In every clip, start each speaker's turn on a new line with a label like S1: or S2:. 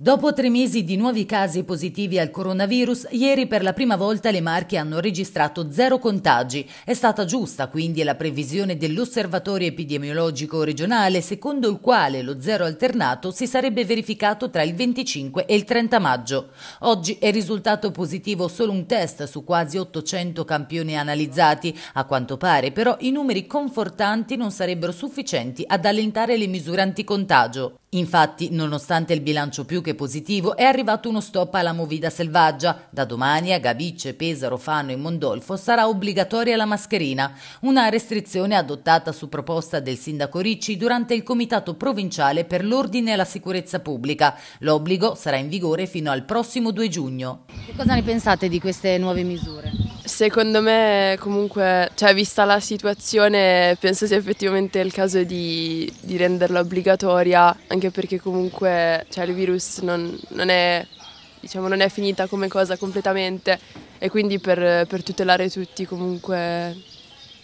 S1: Dopo tre mesi di nuovi casi positivi al coronavirus, ieri per la prima volta le Marche hanno registrato zero contagi. È stata giusta quindi la previsione dell'osservatorio epidemiologico regionale, secondo il quale lo zero alternato si sarebbe verificato tra il 25 e il 30 maggio. Oggi è risultato positivo solo un test su quasi 800 campioni analizzati. A quanto pare però i numeri confortanti non sarebbero sufficienti ad allentare le misure anticontagio. Infatti, nonostante il bilancio più che positivo, è arrivato uno stop alla movida selvaggia. Da domani a Gavicce, Pesaro, Fano e Mondolfo sarà obbligatoria la mascherina, una restrizione adottata su proposta del sindaco Ricci durante il Comitato Provinciale per l'Ordine e la Sicurezza Pubblica. L'obbligo sarà in vigore fino al prossimo 2 giugno. Che cosa ne
S2: pensate di queste nuove misure? Secondo me comunque, cioè, vista la situazione, penso sia effettivamente il caso di, di renderla obbligatoria, anche perché comunque cioè, il virus non, non, è, diciamo, non, è, finita come cosa completamente e quindi per, per tutelare tutti comunque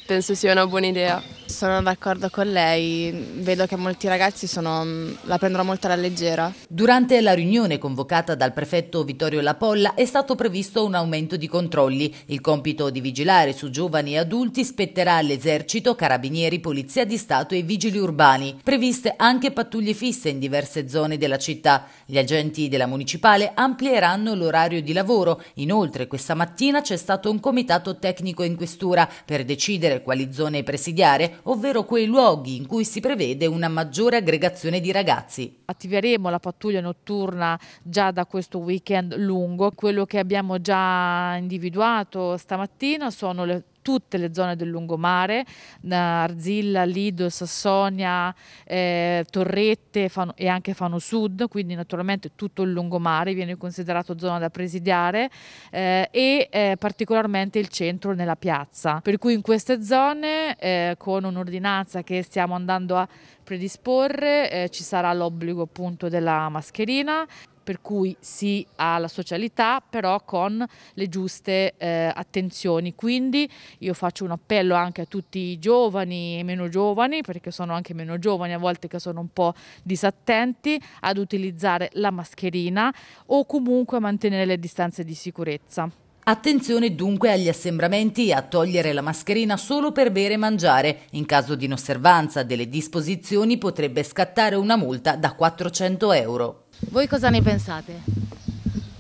S2: penso sia una buona idea. Sono d'accordo con lei, vedo che molti ragazzi sono, la prendono molto alla leggera.
S1: Durante la riunione convocata dal prefetto Vittorio Lapolla è stato previsto un aumento di controlli. Il compito di vigilare su giovani e adulti spetterà all'esercito, carabinieri, polizia di Stato e vigili urbani. Previste anche pattuglie fisse in diverse zone della città. Gli agenti della municipale amplieranno l'orario di lavoro. Inoltre questa mattina c'è stato un comitato tecnico in questura per decidere quali zone presidiare
S3: ovvero quei luoghi in cui si prevede una maggiore aggregazione di ragazzi. Attiveremo la pattuglia notturna già da questo weekend lungo. Quello che abbiamo già individuato stamattina sono le tutte le zone del lungomare, Arzilla, Lido, Sassonia, eh, Torrette Fano, e anche Fano Sud, quindi naturalmente tutto il lungomare viene considerato zona da presidiare eh, e eh, particolarmente il centro nella piazza. Per cui in queste zone eh, con un'ordinanza che stiamo andando a predisporre eh, ci sarà l'obbligo appunto della mascherina per cui sì alla socialità però con le giuste eh, attenzioni. Quindi io faccio un appello anche a tutti i giovani e meno giovani, perché sono anche meno giovani a volte che sono un po' disattenti, ad utilizzare la mascherina o comunque a mantenere le distanze di sicurezza.
S1: Attenzione dunque agli assembramenti e a togliere la mascherina solo per bere e mangiare. In caso di inosservanza delle disposizioni potrebbe scattare una multa da 400 euro.
S3: Voi cosa ne pensate?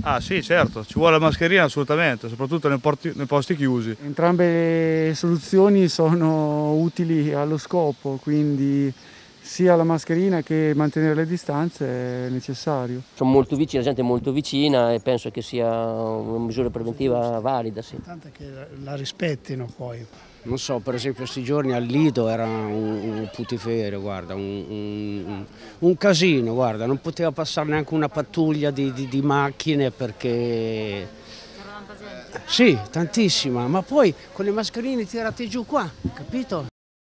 S3: Ah sì, certo, ci vuole la mascherina assolutamente, soprattutto nei, porti, nei posti chiusi. Entrambe le soluzioni sono utili allo scopo, quindi sia la mascherina che mantenere le distanze è
S2: necessario. Sono molto vicini, la gente è molto vicina e penso che sia una misura preventiva valida. Sì. Tanto che
S1: la rispettino poi.
S2: Non so, per esempio questi giorni al Lido era un, un putiferio, guarda, un, un, un, casino, guarda, non poteva passare neanche una pattuglia di, di, di macchine perché...
S1: Tanta gente. Sì, tantissima, ma poi con le mascherine tirate giù qua, capito?